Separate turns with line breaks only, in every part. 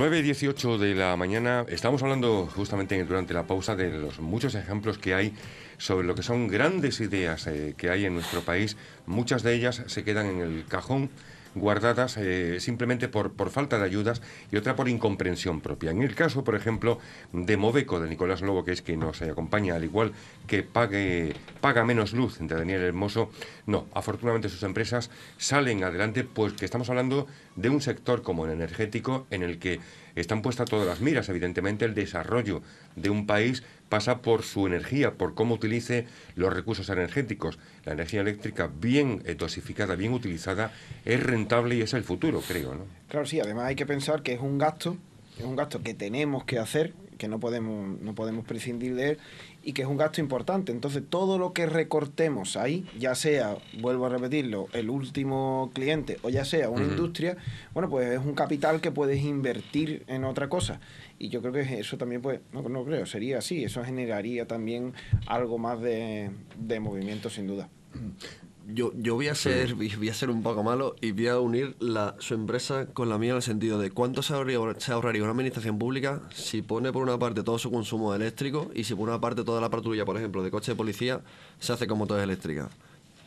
9 y 18 de la mañana estamos hablando justamente durante la pausa de los muchos ejemplos que hay sobre lo que son grandes ideas eh, que hay en nuestro país. Muchas de ellas se quedan en el cajón guardadas eh, simplemente por, por falta de ayudas y otra por incomprensión propia. En el caso, por ejemplo, de Moveco, de Nicolás Lobo, que es quien nos acompaña, al igual que pague, Paga Menos Luz, entre Daniel Hermoso, no, afortunadamente sus empresas salen adelante, pues que estamos hablando de un sector como el energético en el que están puestas todas las miras. Evidentemente, el desarrollo de un país pasa por su energía, por cómo utilice los recursos energéticos la energía eléctrica bien eh, dosificada, bien utilizada, es rentable y es el futuro, creo, ¿no?
Claro, sí, además hay que pensar que es un gasto, es un gasto que tenemos que hacer, que no podemos, no podemos prescindir de él, y que es un gasto importante. Entonces, todo lo que recortemos ahí, ya sea, vuelvo a repetirlo, el último cliente o ya sea una industria, bueno, pues es un capital que puedes invertir en otra cosa. Y yo creo que eso también, pues, no, creo, sería así. Eso generaría también algo más de, de movimiento, sin duda. Yo,
yo voy, a ser, a ser un poco malo y voy a unir su empresa con la mía en el sentido de cuánto se ahorraría, se ahorraría una administración pública si pone por una parte todo su consumo eléctrico y si por una parte toda la patrulla, por ejemplo, de coche de policía se hace con motores eléctricas.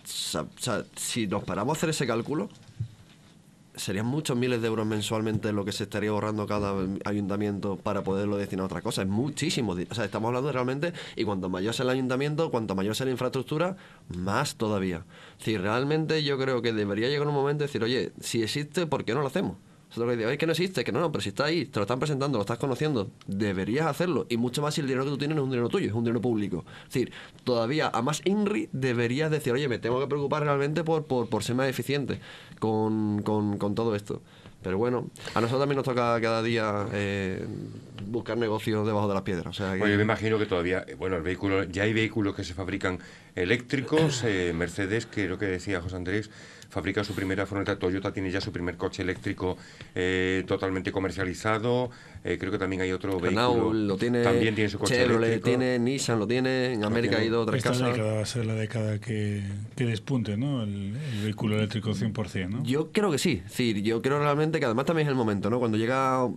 O sea, si nos paramos a hacer ese cálculo, serían muchos miles de euros mensualmente lo que se estaría ahorrando cada ayuntamiento para poderlo destinar a otra cosa. Es muchísimo. O sea, estamos hablando realmente, y cuanto mayor sea el ayuntamiento, cuanto mayor sea la infraestructura, más todavía. Si realmente yo creo que debería llegar un momento de decir, oye, si existe, ¿por qué no lo hacemos? lo que es que no existe, que no, pero si está ahí, te lo están presentando, lo estás conociendo, deberías hacerlo. Y mucho más si el dinero que tú tienes es un dinero tuyo, es un dinero público. Es decir, todavía a más INRI deberías decir, oye, me tengo que preocupar realmente por, por, por ser más eficiente con, con, con todo
esto. Pero bueno, a nosotros también nos toca cada día eh, buscar negocios debajo de las piedras. O sea yo me imagino que todavía, eh, bueno, el vehículo, ya hay vehículos que se fabrican eléctricos, eh, Mercedes, que lo que decía José Andrés, fabrica su primera furgoneta, Toyota tiene ya su primer coche eléctrico eh, totalmente comercializado, eh, creo que también hay otro vehículo. lo tiene,
también tiene su coche Chevrolet tiene, Nissan lo tiene, en América ha ido otra casa... Esta casas. década
va a ser la década que, que despunte, ¿no? El, vehículo eléctrico 100%, ¿no?
Yo creo que sí, es yo creo realmente que además también es el momento, ¿no? Cuando llega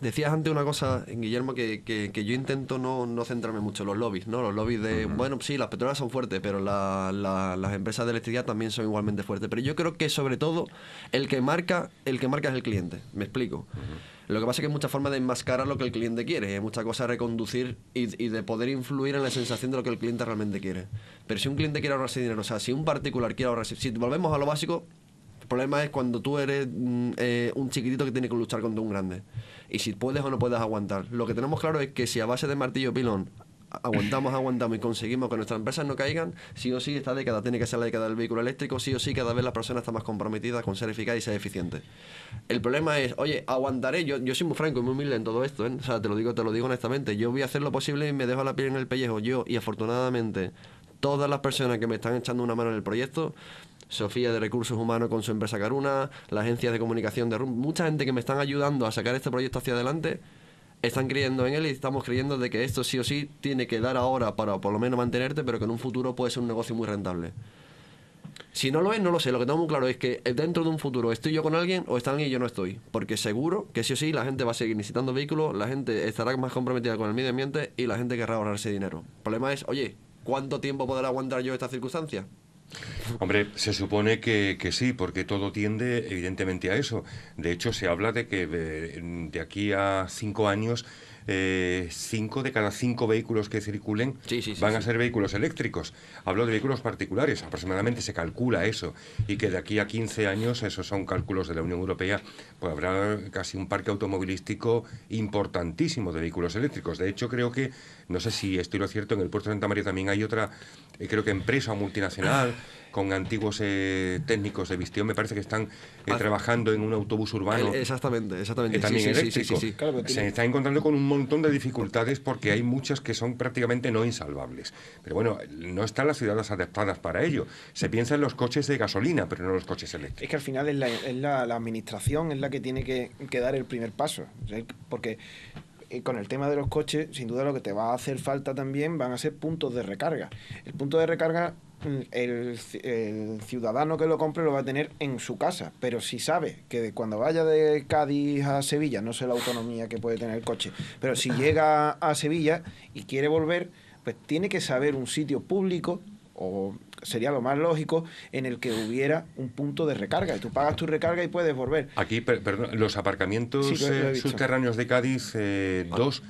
decías antes una cosa, Guillermo, que, yo intento no, centrarme mucho en los lobbies, ¿no? Los lobbies de, bueno, sí, las petroleras son fuertes, pero las empresas de electricidad también son igualmente fuertes. Pero yo creo que sobre todo el que marca, el que marca es el cliente. Me explico. Lo que pasa es que hay muchas formas de enmascarar lo que el cliente quiere, hay muchas cosas de reconducir y, y, de poder influir en la sensación de lo que el cliente realmente quiere. Pero si un cliente quiere ahorrarse dinero, o sea, si un particular quiere ahorrarse, si volvemos a lo básico, el problema es cuando tú eres mm, eh, un chiquitito que tiene que luchar contra un grande. Y si puedes o no puedes aguantar. Lo que tenemos claro es que si a base de martillo pilón aguantamos, aguantamos y conseguimos que nuestras empresas no caigan, sí o sí esta década tiene que ser la década del vehículo eléctrico, sí o sí cada vez la persona está más comprometida con ser eficaz y ser eficiente. El problema es, oye, aguantaré, yo, yo soy muy franco y muy humilde en todo esto, ¿eh? o sea, te lo digo, te lo digo honestamente, yo voy a hacer lo posible y me dejo la piel en el pellejo, yo y afortunadamente todas las personas que me están echando una mano en el proyecto Sofía de Recursos Humanos con su empresa Caruna, ...la agencia de comunicación de RUM, mucha gente que me están ayudando a sacar este proyecto hacia adelante, están creyendo en él y estamos creyendo de que esto sí o sí tiene que dar ahora para por lo menos mantenerte, pero que en un futuro puede ser un negocio muy rentable. Si no lo es, no lo sé. Lo que tengo muy claro es que dentro de un futuro estoy yo con alguien o están y yo no estoy. Porque seguro que sí o sí la gente va a seguir necesitando vehículos, la gente estará más comprometida con el medio ambiente y la gente querrá ahorrarse dinero. El problema es, oye, ¿cuánto tiempo podrá aguantar yo esta circunstancia?
Hombre, se supone que, sí, porque todo tiende evidentemente a eso. De hecho, se habla de que eh, de aquí a cinco años eh, cinco de cada cinco vehículos que circulen van a ser vehículos eléctricos. Hablo de vehículos particulares, aproximadamente se calcula eso, y que de aquí a 15 años, esos son cálculos de la Unión Europea, pues habrá casi un parque automovilístico importantísimo de vehículos eléctricos. De hecho, creo que, no sé si estoy lo cierto, en el puerto de Santa María también hay otra, eh, creo que empresa multinacional eh, con antiguos eh, técnicos de Vistión, me parece que están eh, trabajando en un autobús urbano. Eh, exactamente, exactamente. también eléctrico. Se está encontrando con un montón de dificultades porque hay muchas que son prácticamente no insalvables. Pero bueno, no están las ciudades adaptadas para ello. Se piensa en los coches de gasolina, pero no los coches eléctricos.
Es que al final es la, administración es la que tiene que dar el primer paso. Porque con el tema de los coches, sin duda lo que te va a hacer falta también van a ser puntos de recarga. El punto de recarga el, ciudadano que lo compre lo va a tener en su casa, pero si sabe que cuando vaya de Cádiz a Sevilla, no sé la autonomía que puede tener el coche, pero si llega a Sevilla y quiere volver, pues tiene que saber un sitio público o sería lo más lógico en el que hubiera un punto de recarga y tú pagas tu recarga y puedes volver.
Aquí, perdón, los aparcamientos eh, subterráneos de Cádiz, eh, dos,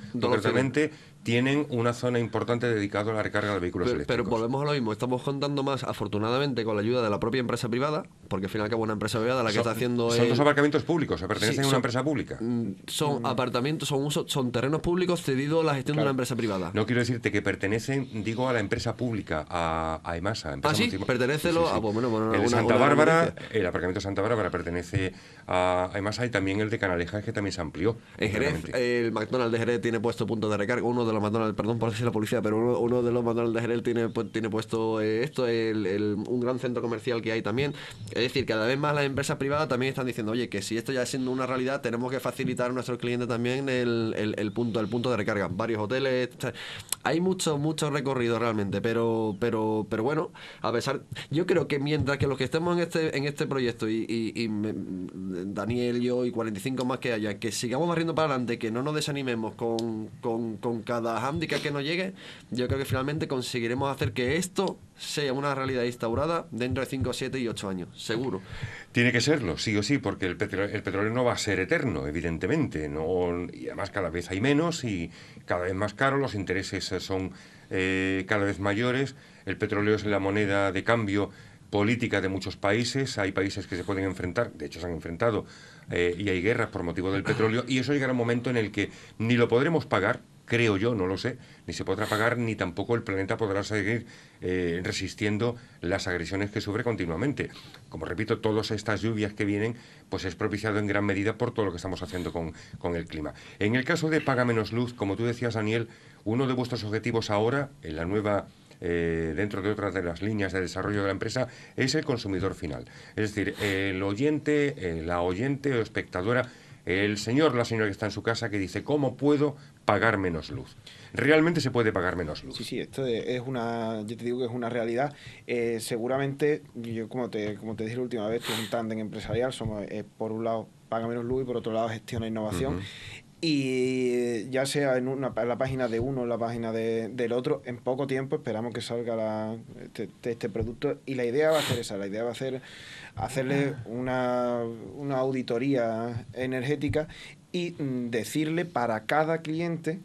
tienen una zona importante dedicada a la recarga de vehículos eléctricos. Pero volvemos a lo mismo, estamos
contando más, afortunadamente, con la ayuda de la propia empresa privada, porque al final cabo una empresa privada la que está haciendo... Son dos aparcamientos
públicos, o pertenecen a una empresa pública. Mm, son mm.
apartamentos, son, uso, son terrenos públicos cedidos a la gestión de una empresa
privada. No quiero decirte que pertenecen, digo, a la empresa pública, a, EMASA. ¿Ah, sí? ¿Pertenece pues, el de Santa Bárbara, el aparcamiento de Santa Bárbara pertenece a EMASA y también el de Canalejas, que también se amplió. El, Jerez, el McDonald's de Jerez tiene puesto
punto de recarga, uno de los McDonald's, perdón por decir la policía, pero uno, de los McDonald's de Jerez tiene, pues, tiene puesto eh, esto, el, el, un gran centro comercial que hay también. Es decir, cada vez más las empresas privadas también están diciendo, oye, que si esto ya es siendo una realidad, tenemos que facilitar a nuestros clientes también el, el, punto, el punto de recarga. Varios hoteles, hay mucho, mucho recorrido realmente, pero, pero, pero bueno, a pesar, yo creo que mientras que los que estemos en este, en este proyecto y, Daniel, yo y 45 más que haya, que sigamos barriendo para adelante, que no nos desanimemos con, con, con cada la hándicap que nos llegue, yo creo que finalmente conseguiremos hacer que esto sea
una realidad instaurada dentro de 5, 7 y 8 años, seguro. Tiene que serlo, sí o sí, porque el, petróleo no va a ser eterno, evidentemente. No, y además cada vez hay menos y cada vez más caro, los intereses son eh, cada vez mayores, el petróleo es la moneda de cambio política de muchos países, hay países que se pueden enfrentar, de hecho se han enfrentado, eh, y hay guerras por motivo del petróleo, y eso llegará un momento en el que ni lo podremos pagar, creo yo, no lo sé, ni se podrá pagar, ni tampoco el planeta podrá seguir eh, resistiendo las agresiones que sufre continuamente. Como repito, todas estas lluvias que vienen, pues es propiciado en gran medida por todo lo que estamos haciendo con, el clima. En el caso de Paga Menos Luz, como tú decías, Daniel, uno de vuestros objetivos ahora, en la nueva eh, dentro de otras de las líneas de desarrollo de la empresa, es el consumidor final. Es decir, el oyente, eh, la oyente o espectadora el señor, la señora que está en su casa, que dice, ¿cómo puedo pagar menos luz? Realmente se puede pagar menos
luz. Sí, sí, esto es una, yo te digo que es una realidad. Eh, seguramente, yo como te, como te dije la última vez, que es un tándem empresarial, somos, eh, por un lado, paga menos luz y por otro lado, gestiona innovación. Y ya sea en, una, la página de uno o en la página del otro, en poco tiempo esperamos que salga este, este, producto. Y la idea va a ser esa, la idea va a ser hacerle una, una auditoría energética y mm, decirle para cada cliente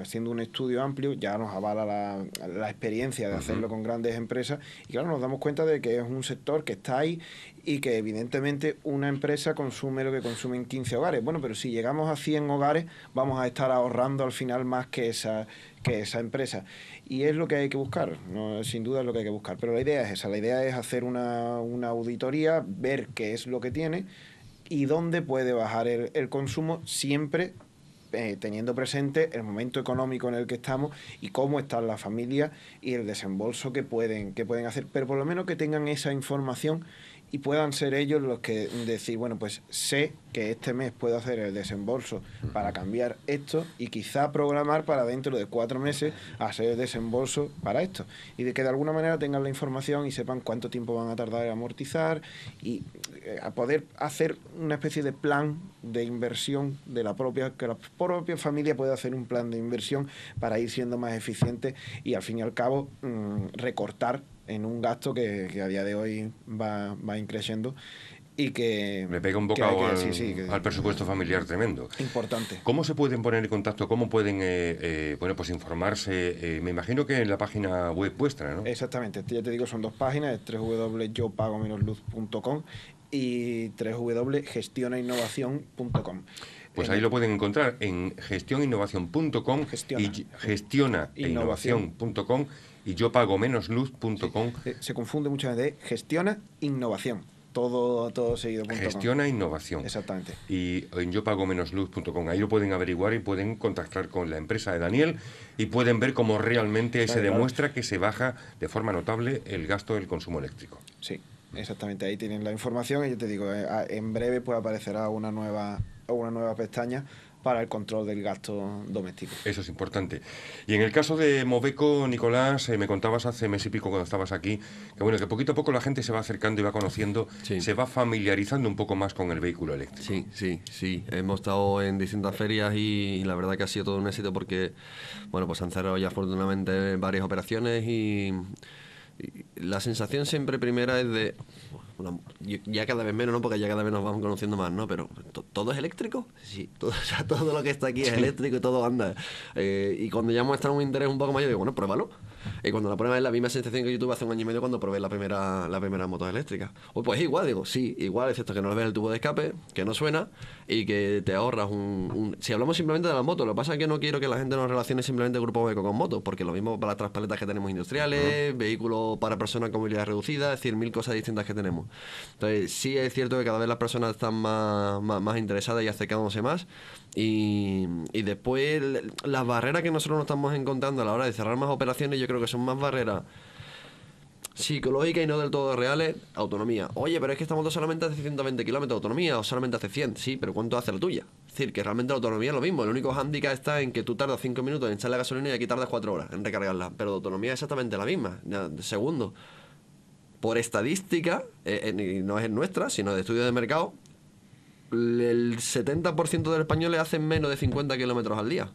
haciendo un estudio amplio, ya nos avala la, experiencia de hacerlo con grandes empresas y claro, nos damos cuenta de que es un sector que está ahí y que evidentemente una empresa consume lo que consumen 15 hogares. Bueno, pero si llegamos a 100 hogares vamos a estar ahorrando al final más que esa, que esa empresa. Y es lo que hay que buscar, sin duda es lo que hay que buscar. Pero la idea es esa, la idea es hacer una, auditoría, ver qué es lo que tiene y dónde puede bajar el, el consumo siempre eh, teniendo presente el momento económico en el que estamos y cómo están las familias y el desembolso que pueden, que pueden hacer, pero por lo menos que tengan esa información y puedan ser ellos los que decir, bueno, pues sé que este mes puedo hacer el desembolso para cambiar esto y quizá programar para dentro de cuatro meses hacer el desembolso para esto. Y de que de alguna manera tengan la información y sepan cuánto tiempo van a tardar en amortizar y eh, a poder hacer una especie de plan de inversión de la propia, que la propia familia pueda hacer un plan de inversión para ir siendo más eficiente y al fin y al cabo mm, recortar en un gasto que, a día de hoy va, va increciendo y que... Le pega un bocado al, presupuesto familiar tremendo. Importante.
¿Cómo se pueden poner en contacto? ¿Cómo pueden eh, eh, bueno, pues informarse? Eh, me imagino que en la página web vuestra, ¿no?
Exactamente. Ya te digo, son dos páginas, es www.yopago-luz.com y www.gestionainnovación.com.
Pues ahí lo pueden encontrar en gestioninnovación.com y gestionainnovación.com y yo pago menos luz.com. com...
Eh, se confunde muchas veces. Gestiona innovación. Todo, todo seguido. Gestiona
innovación. Exactamente. Y en eh, yo pago menos luz.com. Ahí lo pueden averiguar y pueden contactar con la empresa de Daniel y pueden ver cómo realmente se demuestra que se baja de forma notable el gasto del consumo eléctrico. Sí,
exactamente. Ahí tienen la información y yo te digo, eh, en breve pues aparecerá una nueva, una nueva pestaña para el control del gasto doméstico.
Eso es importante. Y en el caso de Moveco, Nicolás, eh, me contabas hace mes y pico cuando estabas aquí, que bueno, que poquito a poco la gente se va acercando y va conociendo, se va familiarizando un poco más con el vehículo eléctrico. Sí, sí, sí. Hemos estado en distintas ferias y, y la verdad que ha sido todo un éxito porque,
bueno, pues han cerrado ya afortunadamente varias operaciones y la sensación siempre primera es de. ya cada vez menos, ¿no? Porque ya cada vez nos vamos conociendo más, ¿no? Pero ¿todo es eléctrico? Sí, todo, todo lo que está aquí es eléctrico y todo anda. Eh, y cuando ya muestra un interés un poco mayor, digo, bueno, pruébalo. Y cuando la prueba es la misma sensación que yo tuve hace un año y medio cuando probé la primera, la primera moto eléctrica. Pues, pues igual, digo, sí, igual, excepto que no le ves el tubo de escape, que no suena y que te ahorras un, Si hablamos simplemente de la moto, lo que pasa es que no quiero que la gente nos relacione simplemente grupo eco con motos, porque lo mismo para las transpaletas que tenemos industriales, vehículos para personas con movilidad reducida, es decir, mil cosas distintas que tenemos. Entonces, sí es cierto que cada vez las personas están más, interesadas y acercándose más. Y, y después, las barreras que nosotros nos estamos encontrando a la hora de cerrar más operaciones, yo creo creo que son más barreras psicológicas y no del todo reales, autonomía. Oye, pero es que esta moto solamente hace 120 kilómetros de autonomía o solamente hace 100, sí, pero ¿cuánto hace la tuya? Es decir, que realmente la autonomía es lo mismo. El único hándicap está en que tú tardas 5 minutos en echar la gasolina y aquí tardas 4 horas en recargarla. Pero la autonomía es exactamente la misma, segundo. Por estadística, eh, eh, y no es nuestra, sino de estudio de mercado, el 70% de los españoles hacen menos de 50 kilómetros al día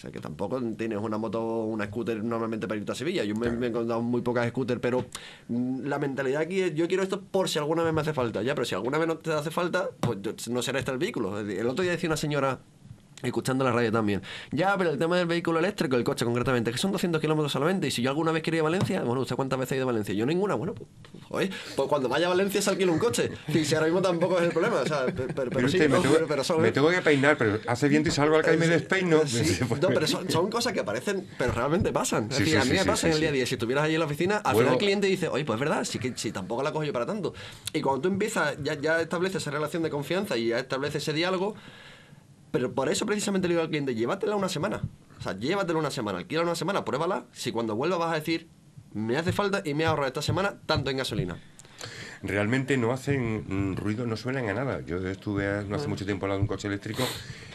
sea, que tampoco tienes una moto, una scooter normalmente para irte a Sevilla. Yo me, he encontrado muy pocas scooters, pero mm, la mentalidad aquí es, yo quiero esto por si alguna vez me hace falta. Ya, pero si alguna vez no te hace falta, pues no será este el vehículo. El otro día decía una señora escuchando la radio también. Ya, pero el tema del vehículo eléctrico, el coche concretamente, que son 200 kilómetros solamente, y si yo alguna vez quería ir a Valencia, bueno, ¿usted cuántas veces ha ido a Valencia? Yo ninguna, bueno, pues, pues cuando vaya a Valencia se alquila un coche, y si ahora mismo tampoco es el problema, o sea, pero, sí, me, tengo me que
peinar, pero hace viento y salgo al calle eh, y pues me despeino. pero
son, cosas que aparecen... pero realmente pasan. Es a mí me pasa en el día a día, si estuvieras allí en la oficina, al final el cliente dice, oye, pues es verdad, sí que si tampoco la cojo yo para tanto. Y cuando tú empiezas, ya, ya estableces esa relación de confianza y ya estableces ese diálogo, pero por eso precisamente le digo al cliente, llévatela una semana. O sea, llévatela una semana, alquila una semana, pruébala. Si cuando vuelva vas a decir, me hace falta y me ahorra esta semana
tanto en gasolina realmente no hacen mm, ruido, no suenan a nada. Yo estuve eh, hace mucho tiempo al lado de un coche eléctrico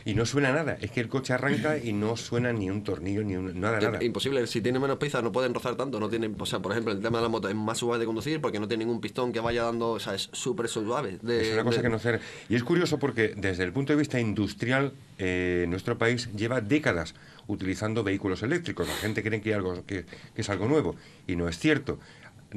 y no suena nada. Es que el coche arranca y no suena ni un tornillo, ni nada, nada. Imposible, si tiene menos piezas no pueden rozar tanto, no tienen, o sea, por ejemplo, el tema de la
moto es más suave de conducir porque no tiene ningún pistón que vaya dando, o sea, es súper suave. es una cosa que no
hacer. Y es curioso porque desde el punto de vista industrial, eh, nuestro país lleva décadas utilizando vehículos eléctricos. La gente cree que, que es algo nuevo y no es cierto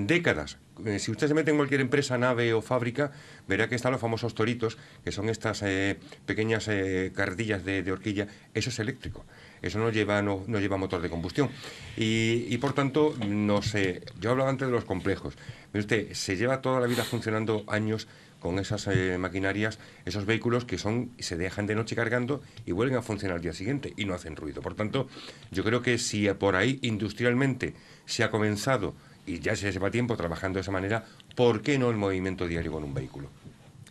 décadas. Eh, si usted se mete en cualquier empresa, nave o fábrica, verá que están los famosos toritos, que son estas eh, pequeñas eh, cardillas de, horquilla. Eso es eléctrico. Eso no lleva, no, lleva motor de combustión. Y, por tanto, no sé. Yo hablaba antes de los complejos. Mire usted, se lleva toda la vida funcionando años con esas maquinarias, esos vehículos que son se dejan de noche cargando y vuelven a funcionar al día siguiente y no hacen ruido. Por tanto, yo creo que si por ahí industrialmente se ha comenzado y ya se lleva tiempo trabajando de esa manera, ¿por qué no el movimiento diario con un vehículo?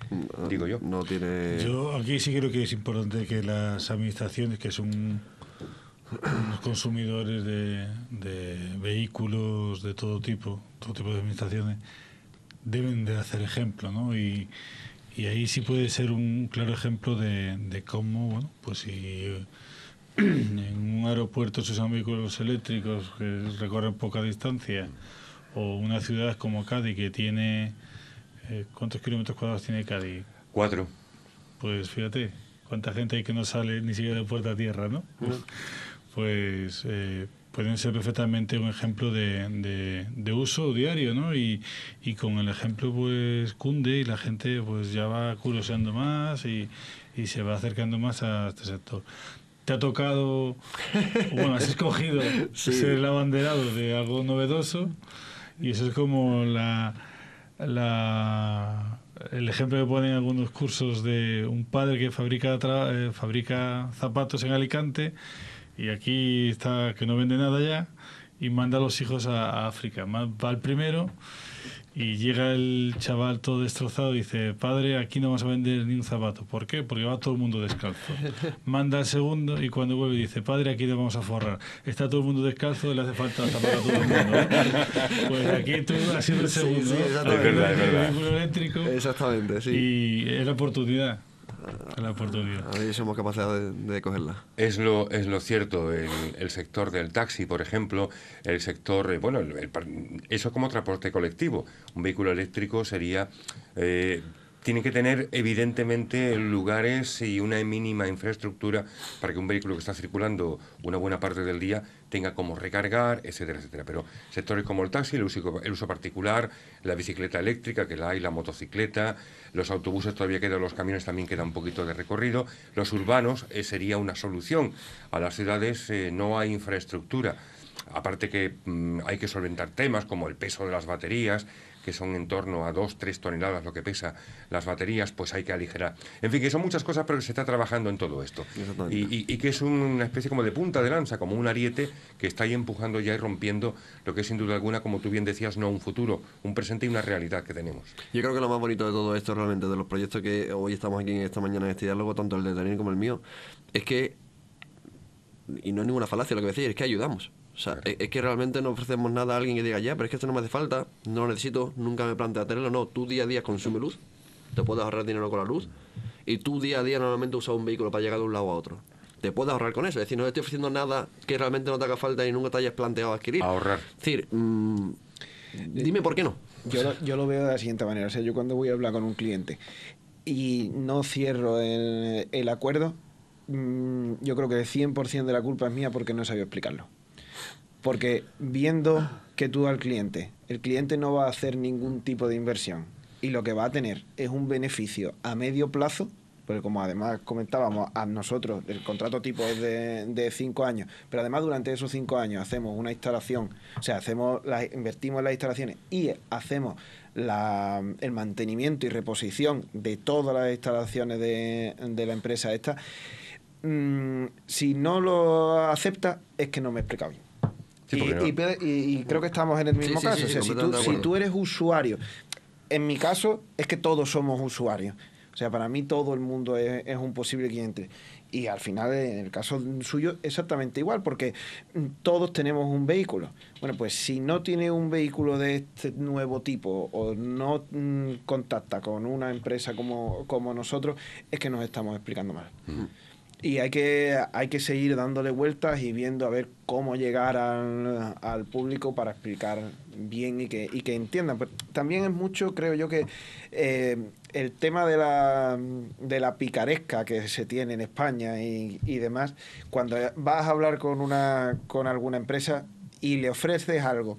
Mm, Digo yo. No tiene...
Yo
aquí sí creo que es importante que las administraciones, que son consumidores de, vehículos de todo tipo, todo tipo de administraciones, deben de hacer ejemplo, ¿no? Y, y ahí sí puede ser un claro ejemplo de, de cómo, bueno, pues si en un aeropuerto se usan vehículos eléctricos que recorren poca distancia, o una ciudad como Cádiz que tiene... Eh, ¿Cuántos kilómetros cuadrados tiene Cádiz? Cuatro. Pues fíjate, cuánta gente hay que no sale ni siquiera de puerta a tierra, ¿no? Pues eh, pueden ser perfectamente un ejemplo de, uso diario, ¿no? Y, con el ejemplo pues cunde y la gente pues ya va curioseando más y, se va acercando más a este sector te ha tocado,
bueno, has
escogido ser el abanderado de algo novedoso. Y eso es como la, el ejemplo que ponen algunos cursos de un padre que fabrica, eh, fabrica zapatos en Alicante y aquí está que no vende nada ya y manda a los hijos a, a África. Va el primero y llega el chaval todo destrozado y dice, padre, aquí no vamos a vender ni un zapato. ¿Por qué? Porque va todo el mundo descalzo. Manda el segundo y cuando vuelve dice, padre, aquí le vamos a forrar. Está todo el mundo descalzo y le hace falta zapato a todo el mundo. Pues aquí tú has sido el segundo. Sí, Es verdad, eléctrico. Exactamente, sí. Y es la
oportunidad la oportunidad. somos capaces de, cogerla. Es lo, es lo cierto. El, el, sector del taxi, por ejemplo, el sector. Eh, bueno, eso como transporte colectivo. Un vehículo eléctrico sería. Eh, tiene que tener evidentemente lugares y una mínima infraestructura para que un vehículo que está circulando una buena parte del día tenga como recargar, etcétera, etcétera. Pero sectores como el taxi, el uso, particular, la bicicleta eléctrica, que la hay, la motocicleta, los autobuses todavía quedan, los camiones también queda un poquito de recorrido, los urbanos eh, sería una solución. A las ciudades eh, no hay infraestructura Aparte que mm, hay que solventar temas como el peso de las baterías, que son en torno a 2-3 toneladas lo que pesa las baterías, pues hay que aligerar. En fin, que son muchas cosas, pero que se está trabajando en todo esto. Y, que es una especie como de punta de lanza, como un ariete que está ahí empujando ya y rompiendo lo que sin duda alguna, como tú bien decías, no un futuro, un presente y una realidad que tenemos. Yo creo que lo más bonito de todo
esto realmente, de los proyectos que hoy estamos aquí en esta mañana en este diálogo, tanto el de Daniel como el mío, es que, y no es ninguna falacia lo que voy es que ayudamos. O sea, es que realmente no ofrecemos nada a alguien que diga, ya, pero es que esto no me hace falta, no lo necesito, nunca me plantea tenerlo. No, tú día a día consume luz, te puedes ahorrar dinero con la luz, y tú día a día normalmente usas un vehículo para llegar de un lado a otro. Te puedes ahorrar con eso. Es decir, no te estoy ofreciendo nada que realmente no te haga falta y nunca te hayas planteado adquirir. Ahorrar. Es decir,
mm, dime por qué no. Yo lo, veo de la siguiente manera. O sea, yo cuando voy a hablar con un cliente y no cierro el, acuerdo, mm, yo creo que el 100% de la culpa es mía porque no sabía explicarlo. Porque viendo que tú al cliente, el cliente no va a hacer ningún tipo de inversión y lo que va a tener es un beneficio a medio plazo, porque como además comentábamos, a nosotros el contrato tipo es de, cinco años, pero además durante esos cinco años hacemos una instalación, o sea, hacemos invertimos en las instalaciones y hacemos el mantenimiento y reposición de todas las instalaciones de, la empresa esta. Mm, si no lo acepta, es que no me he explicado bien y, creo que estamos en el mismo caso. o sea, si tú, eres usuario, en mi caso es que todos somos usuarios. O sea, para mí todo el mundo es, un posible cliente. Y al final, en el caso suyo, exactamente igual, porque mm, todos tenemos un vehículo. Bueno, pues si no tiene un vehículo de este nuevo tipo o no mm, contacta con una empresa como, como nosotros, es que nos estamos explicando mal. Mm. Y hay que, hay que seguir dándole vueltas y viendo a ver cómo llegar al, público para explicar bien y que, entiendan. Pues, también es mucho, creo yo, que eh, el tema de la, de la picaresca que se tiene en España y, demás, cuando vas a hablar con, una, con alguna empresa y le ofreces algo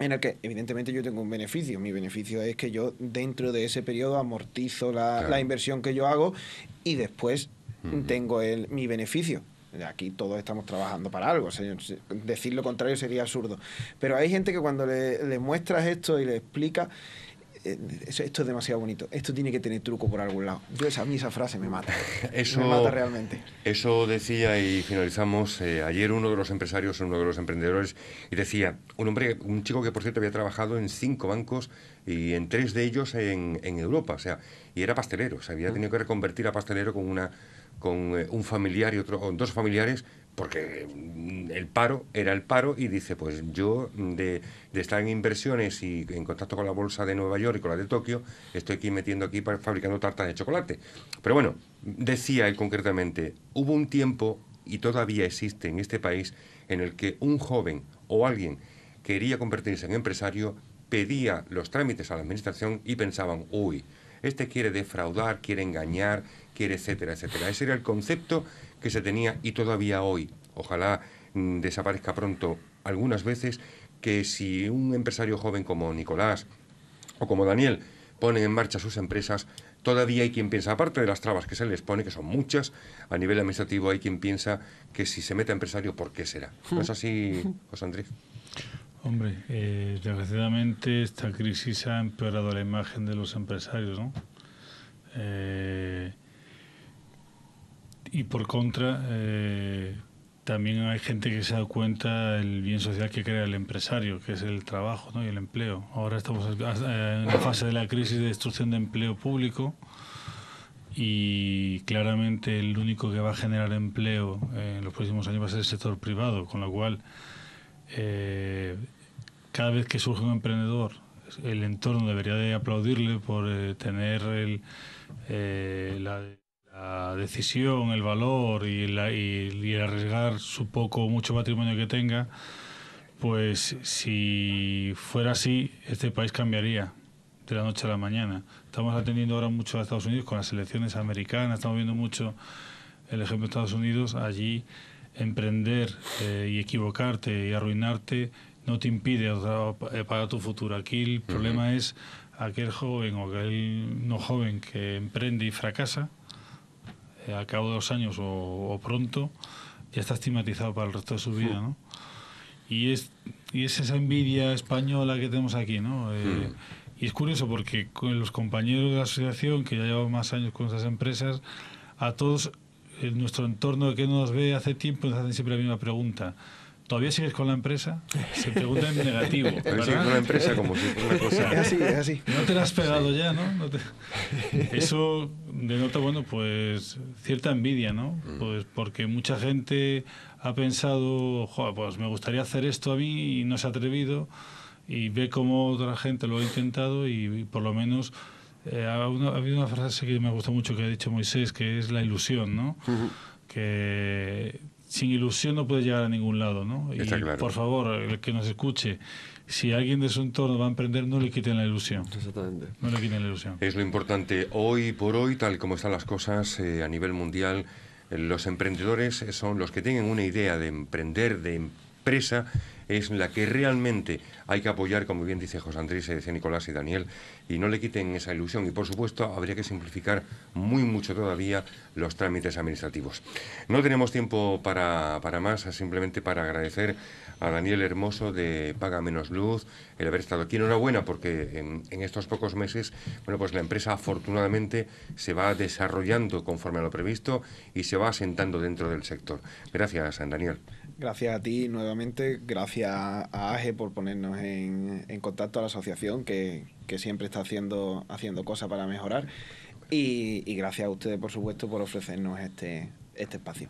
en el que evidentemente yo tengo un beneficio. Mi beneficio es que yo dentro de ese periodo amortizo la, la inversión que yo hago y después tengo el, mi beneficio. Aquí todos estamos trabajando para algo, decir lo contrario sería absurdo. Pero hay gente que cuando le, le muestras esto y le explica eh, esto es demasiado bonito. Esto tiene que tener truco por algún lado. Yo esa, a mí esa frase me mata. Eso, me mata realmente.
Eso decía y finalizamos eh, ayer uno de los empresarios, uno de los emprendedores, y decía, un hombre, un chico que por cierto había trabajado en cinco bancos y en tres de ellos en, Europa, o sea, y era pastelero, se había tenido que reconvertir a pastelero con una con eh, un familiar y otro, dos familiares, porque mm, el paro era el paro y dice, pues yo mm, de, estar en inversiones y en contacto con la bolsa de Nueva York y con la de Tokio, estoy aquí metiendo aquí para, fabricando tartas de chocolate. Pero bueno, decía él concretamente, hubo un tiempo y todavía existe en este país en el que un joven o alguien quería convertirse en empresario, pedía los trámites a la administración y pensaban, uy, este quiere defraudar, quiere engañar, quiere etcétera, etcétera. Ese era el concepto que se tenía y todavía hoy, ojalá mm, desaparezca pronto algunas veces, que si un empresario joven como Nicolás o como Daniel ponen en marcha sus empresas, todavía hay quien piensa, aparte de las trabas que se les pone, que son muchas, a nivel administrativo hay quien piensa que si se mete a empresario, ¿por qué será? ¿No es así, José Andrés?
Hombre, eh, desgraciadamente esta crisis ha empeorado la imagen de los empresarios, ¿no? Eh, y por contra, eh, también hay gente que se da cuenta del bien social que crea el empresario, que es el trabajo ¿no? y el empleo. Ahora estamos en la fase de la crisis de destrucción de empleo público y claramente el único que va a generar empleo en los próximos años va a ser el sector privado, con lo cual eh, cada vez que surge un emprendedor, el entorno debería de aplaudirle por eh, tener el, eh, la, decisión, el valor y, y arriesgar su poco o mucho patrimonio que tenga, pues si fuera así, este país cambiaría de la noche a la mañana. Estamos atendiendo ahora mucho a Estados Unidos con las elecciones americanas, estamos viendo mucho el ejemplo de Estados Unidos allí emprender eh, y equivocarte y arruinarte no te impide eh, para tu futuro. Aquí el problema es aquel joven o aquel no joven que emprende y fracasa eh, a cabo de dos años o, pronto, ya está estigmatizado para el resto de su vida, ¿no? Y es, y es esa envidia española que tenemos aquí, ¿no? Eh, y es curioso porque con los compañeros de la asociación, que ya llevan más años con esas empresas, a todos en nuestro entorno que nos ve hace tiempo nos hacen siempre la misma pregunta. ¿Todavía sigues con la empresa? Se pregunta en negativo. ¿verdad? con la empresa como si No te la has pegado ya, ¿no? Eso denota, bueno, pues cierta envidia, ¿no? Mm. Pues porque mucha gente ha pensado, pues me gustaría hacer esto a mí y no se ha atrevido y ve cómo otra gente lo ha intentado y por lo menos eh, ha, habido una frase que me gustó mucho que ha dicho Moisés, que es la ilusión, ¿no? Que sin ilusión no puede llegar a ningún lado, ¿no? y por favor, el que nos escuche, si alguien de su entorno va a emprender, no le quiten la ilusión. Exactamente. No le quiten la ilusión.
Es lo importante. Hoy por hoy, tal como están las cosas eh, a nivel mundial, los emprendedores son los que tienen una idea de emprender, de emprender empresa es la que realmente hay que apoyar, como bien dice José Andrés, eh, dice Nicolás y Daniel, y no le quiten esa ilusión. Y por supuesto, habría que simplificar muy mucho todavía los trámites administrativos. No tenemos tiempo para, más, simplemente para agradecer a Daniel Hermoso de Paga Menos Luz el haber estado aquí. Enhorabuena, porque en, estos pocos meses, bueno, pues la empresa afortunadamente se va desarrollando conforme a lo previsto y se va asentando dentro del sector. Gracias, Daniel.
Gracias a ti nuevamente, gracias a AGE por ponernos en, contacto a la asociación que, siempre está haciendo, haciendo cosas para mejorar y, y gracias a ustedes por supuesto por ofrecernos este, este espacio.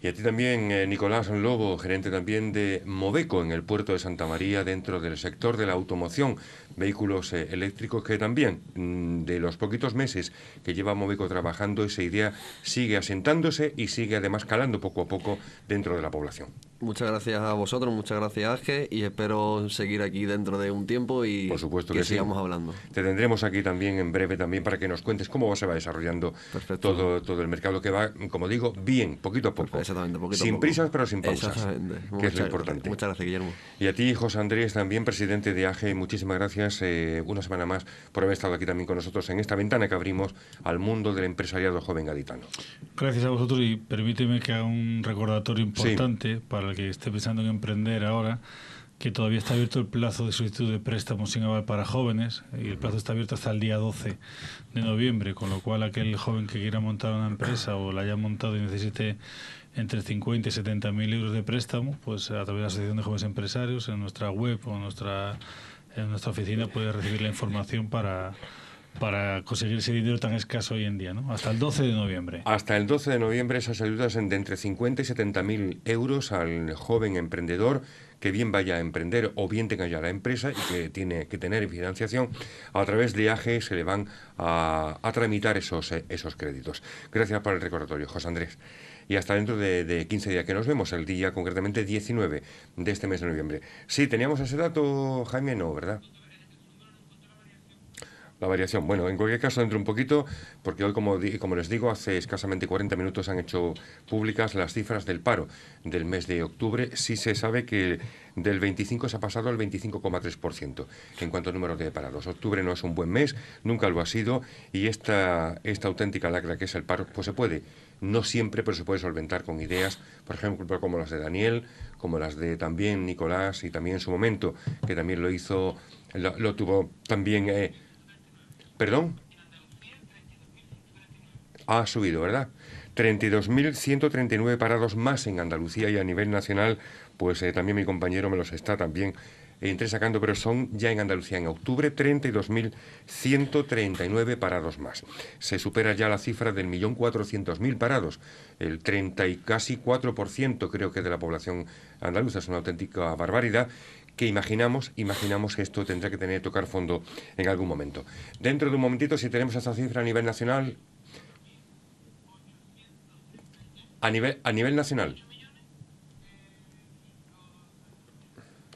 Y a ti también, eh,
Nicolás Lobo, gerente también de Moveco en el puerto de Santa María, dentro del sector de la automoción, vehículos eh, eléctricos, que también mm, de los poquitos meses que lleva Moveco trabajando, esa idea sigue asentándose y sigue además calando poco a poco dentro de la población.
Muchas gracias a vosotros, muchas gracias Ángel, y espero seguir aquí dentro de un tiempo y
Por que, sigamos hablando. Te tendremos aquí también en breve también para que nos cuentes cómo se va desarrollando todo, todo el mercado que va, como digo, bien, poquito a poco. poquito sin prisas, pero sin pausas. Que es lo importante. Muchas gracias, Guillermo. Y a ti, José Andrés, también presidente de AGE, muchísimas gracias eh, una semana más por haber estado aquí también con nosotros en esta ventana que abrimos al mundo del empresariado joven gaditano.
Gracias a vosotros y permíteme que haga un recordatorio importante para el que esté pensando en emprender ahora que todavía está abierto el plazo de solicitud de préstamo sin aval para jóvenes y el plazo está abierto hasta el día 12 de noviembre, con lo cual aquel joven que quiera montar una empresa o la haya montado y necesite entre 50 y 70 mil euros de préstamo, pues a través de la Asociación de Jóvenes Empresarios, en nuestra web o en nuestra, en nuestra oficina puede recibir la información para, para conseguir ese dinero tan escaso hoy en día, ¿no? Hasta el 12 de noviembre.
Hasta el 12 de noviembre esas ayudas de entre 50 y 70 mil euros al joven emprendedor que bien vaya a emprender o bien tenga ya la empresa y que tiene que tener financiación, a través de AGE se le van a, tramitar esos, eh, esos créditos. Gracias por el recordatorio, José Andrés y hasta dentro de, de, 15 días, que nos vemos el día concretamente 19 de este mes de noviembre. Sí, teníamos ese dato, Jaime, no, ¿verdad? la variación. Bueno, en cualquier caso, dentro un poquito, porque hoy, como, como les digo, hace escasamente 40 minutos han hecho públicas las cifras del paro del mes de octubre. Sí se sabe que del 25 se ha pasado al 25,3% en cuanto a número de parados. Octubre no es un buen mes, nunca lo ha sido, y esta, esta auténtica lacra que es el paro, pues se puede no siempre, pero se puede solventar con ideas, por ejemplo, como las de Daniel, como las de también Nicolás y también en su momento, que también lo hizo, lo, tuvo también eh, Perdón. Ha subido, ¿verdad? 32.139 parados más en Andalucía y a nivel nacional, pues eh, también mi compañero me los está también eh, sacando pero son ya en Andalucía en octubre 32.139 parados más. Se supera ya la cifra del millón mil parados, el 30 y casi 4% creo que de la población andaluza, es una auténtica barbaridad que imaginamos, imaginamos que esto tendrá que tener tocar fondo en algún momento. Dentro de un momentito, si tenemos esa cifra a nivel nacional, a nivel, a nivel nacional.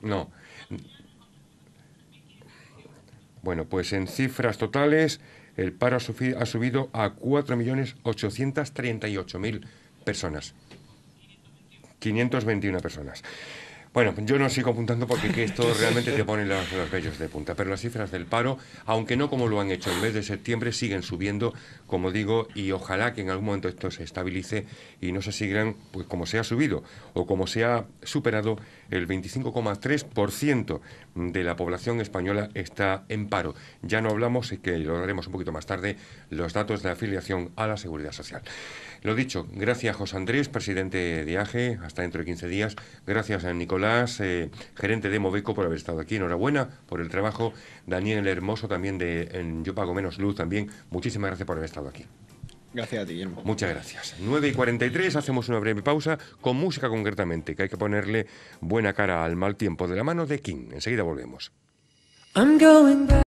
No. Bueno, pues en cifras totales, el paro ha subido a 4.838.000 personas. 521 personas. Bueno, yo no sigo apuntando porque esto realmente te pone los, de punta, pero las cifras del paro, aunque no como lo han hecho en mes de septiembre, siguen subiendo, como digo, y ojalá que en algún momento esto se estabilice y no se sigan, pues como se ha subido o como se ha superado el 25,3% de la población española está en paro. Ya no hablamos, y que lo haremos un poquito más tarde, los datos de afiliación a la seguridad social. Lo dicho, gracias José Andrés, presidente de AGE, hasta dentro de 15 días. Gracias a Nicolás, eh, gerente de Moveco, por haber estado aquí. Enhorabuena por el trabajo. Daniel Hermoso, también de Yo Pago Menos Luz, también. Muchísimas gracias por haber estado aquí.
Gracias a ti, Muchas
gracias. 9 y 43, hacemos una breve pausa con música concretamente, que hay que ponerle buena cara al mal tiempo de la mano de King. Enseguida volvemos.